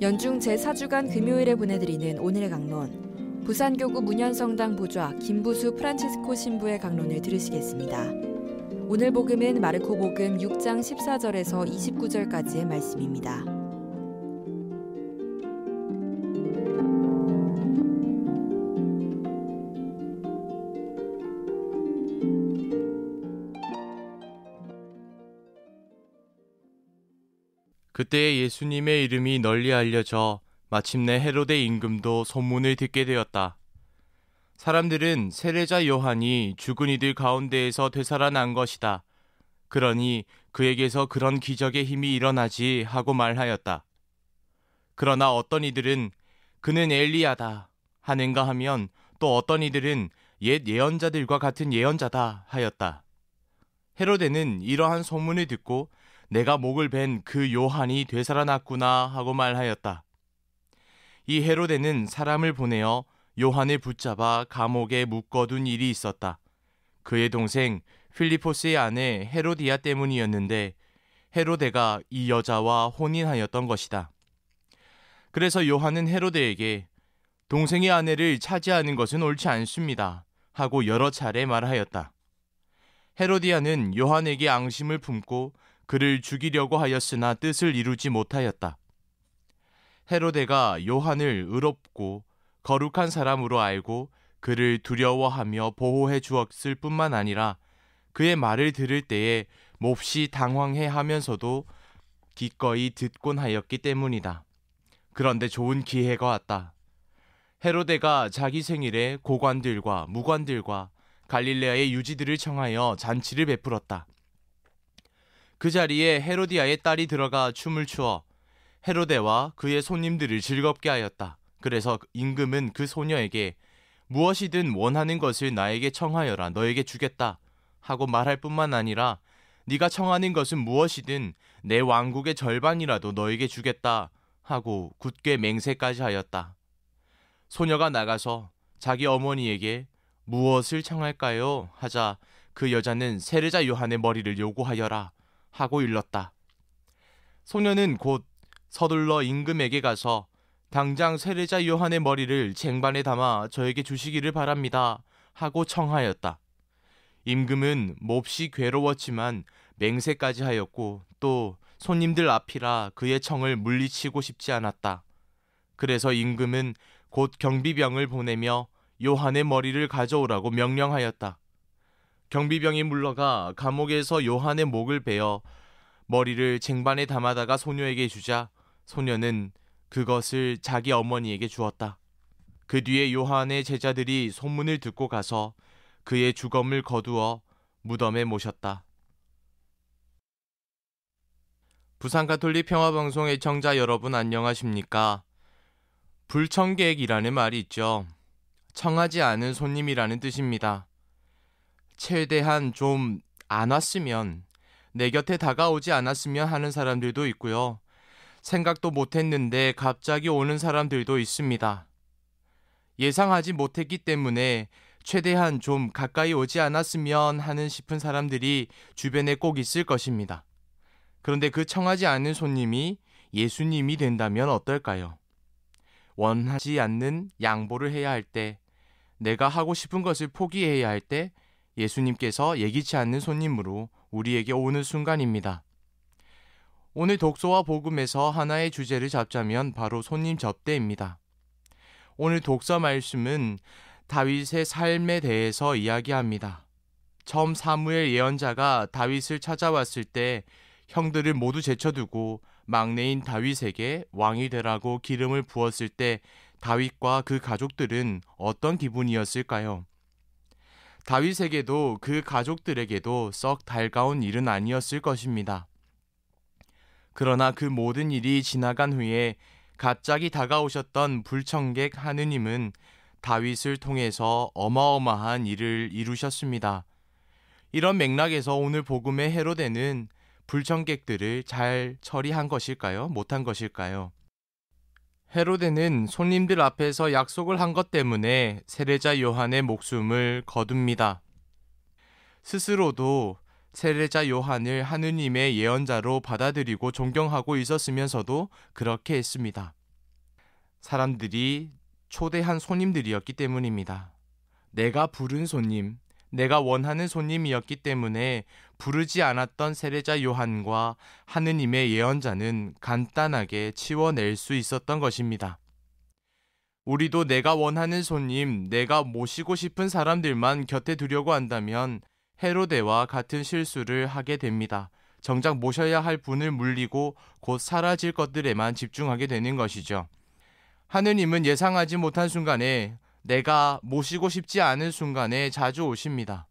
연중 제4주간 금요일에 보내드리는 오늘의 강론. 부산교구 문현성당 보좌 김부수 프란치스코 신부의 강론을 들으시겠습니다. 오늘 복음은 마르코 복음 6장 14절에서 29절까지의 말씀입니다. 그때 예수님의 이름이 널리 알려져 마침내 헤로데 임금도 소문을 듣게 되었다. 사람들은 세례자 요한이 죽은 이들 가운데에서 되살아난 것이다. 그러니 그에게서 그런 기적의 힘이 일어나지 하고 말하였다. 그러나 어떤 이들은 그는 엘리야다 하는가 하면 또 어떤 이들은 옛 예언자들과 같은 예언자다 하였다. 헤로데는 이러한 소문을 듣고 내가 목을 벤 그 요한이 되살아났구나 하고 말하였다. 이 헤로데는 사람을 보내어 요한을 붙잡아 감옥에 묶어둔 일이 있었다. 그의 동생 필리포스의 아내 헤로디아 때문이었는데 헤로데가 이 여자와 혼인하였던 것이다. 그래서 요한은 헤로데에게 동생의 아내를 차지하는 것은 옳지 않습니다. 하고 여러 차례 말하였다. 헤로디아는 요한에게 앙심을 품고 그를 죽이려고 하였으나 뜻을 이루지 못하였다. 헤로데가 요한을 의롭고 거룩한 사람으로 알고 그를 두려워하며 보호해 주었을 뿐만 아니라 그의 말을 들을 때에 몹시 당황해 하면서도 기꺼이 듣곤 하였기 때문이다. 그런데 좋은 기회가 왔다. 헤로데가 자기 생일에 고관들과 무관들과 갈릴레아의 유지들을 청하여 잔치를 베풀었다. 그 자리에 헤로디아의 딸이 들어가 춤을 추어 헤로데와 그의 손님들을 즐겁게 하였다. 그래서 임금은 그 소녀에게 무엇이든 원하는 것을 나에게 청하여라 너에게 주겠다 하고 말할 뿐만 아니라 네가 청하는 것은 무엇이든 내 왕국의 절반이라도 너에게 주겠다 하고 굳게 맹세까지 하였다. 소녀가 나가서 자기 어머니에게 무엇을 청할까요? 하자 그 여자는 세례자 요한의 머리를 요구하여라 하고 일렀다. 소녀는 곧 서둘러 임금에게 가서 당장 세례자 요한의 머리를 쟁반에 담아 저에게 주시기를 바랍니다. 하고 청하였다. 임금은 몹시 괴로웠지만 맹세까지 하였고 또 손님들 앞이라 그의 청을 물리치고 싶지 않았다. 그래서 임금은 곧 경비병을 보내며 요한의 머리를 가져오라고 명령하였다. 경비병이 물러가 감옥에서 요한의 목을 베어 머리를 쟁반에 담아다가 소녀에게 주자 소녀는 그것을 자기 어머니에게 주었다. 그 뒤에 요한의 제자들이 소문을 듣고 가서 그의 주검을 거두어 무덤에 모셨다. 부산 가톨릭 평화방송 의청자 여러분 안녕하십니까? 불청객이라는 말이 있죠. 청하지 않은 손님이라는 뜻입니다. 최대한 좀 안 왔으면 내 곁에 다가오지 않았으면 하는 사람들도 있고요. 생각도 못했는데 갑자기 오는 사람들도 있습니다. 예상하지 못했기 때문에 최대한 좀 가까이 오지 않았으면 하는 싶은 사람들이 주변에 꼭 있을 것입니다. 그런데 그 청하지 않은 손님이 예수님이 된다면 어떨까요? 원하지 않는 양보를 해야 할 때, 내가 하고 싶은 것을 포기해야 할 때, 예수님께서 예기치 않는 손님으로 우리에게 오는 순간입니다. 오늘 독서와 복음에서 하나의 주제를 잡자면 바로 손님 접대입니다. 오늘 독서 말씀은 다윗의 삶에 대해서 이야기합니다. 처음 사무엘 예언자가 다윗을 찾아왔을 때 형들을 모두 제쳐두고 막내인 다윗에게 왕이 되라고 기름을 부었을 때 다윗과 그 가족들은 어떤 기분이었을까요? 다윗에게도 그 가족들에게도 썩 달가운 일은 아니었을 것입니다. 그러나 그 모든 일이 지나간 후에 갑자기 다가오셨던 불청객 하느님은 다윗을 통해서 어마어마한 일을 이루셨습니다. 이런 맥락에서 오늘 복음의 해로되는 불청객들을 잘 처리한 것일까요? 못한 것일까요? 헤로데는 손님들 앞에서 약속을 한 것 때문에 세례자 요한의 목숨을 거둡니다. 스스로도 세례자 요한을 하느님의 예언자로 받아들이고 존경하고 있었으면서도 그렇게 했습니다. 사람들이 초대한 손님들이었기 때문입니다. 내가 부른 손님, 내가 원하는 손님이었기 때문에 부르지 않았던 세례자 요한과 하느님의 예언자는 간단하게 치워낼 수 있었던 것입니다. 우리도 내가 원하는 손님, 내가 모시고 싶은 사람들만 곁에 두려고 한다면 헤로데와 같은 실수를 하게 됩니다. 정작 모셔야 할 분을 물리고 곧 사라질 것들에만 집중하게 되는 것이죠. 하느님은 예상하지 못한 순간에 내가 모시고 싶지 않은 순간에 자주 오십니다.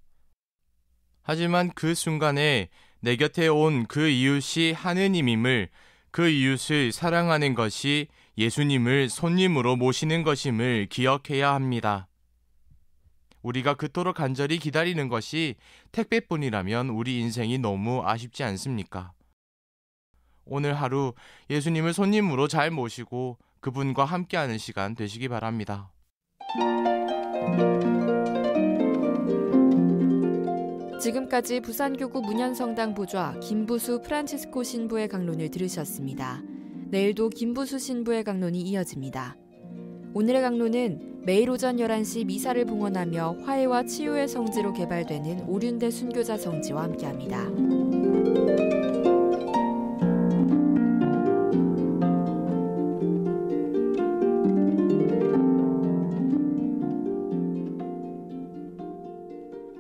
하지만 그 순간에 내 곁에 온 그 이웃이 하느님임을 그 이웃을 사랑하는 것이 예수님을 손님으로 모시는 것임을 기억해야 합니다. 우리가 그토록 간절히 기다리는 것이 택배뿐이라면 우리 인생이 너무 아쉽지 않습니까? 오늘 하루 예수님을 손님으로 잘 모시고 그분과 함께하는 시간 되시기 바랍니다. 지금까지 부산교구 문현성당 보좌 김부수 프란치스코 신부의 강론을 들으셨습니다. 내일도 김부수 신부의 강론이 이어집니다. 오늘의 강론은 매일 오전 11시 미사를 봉헌하며 화해와 치유의 성지로 개발되는 오륜대 순교자 성지와 함께합니다.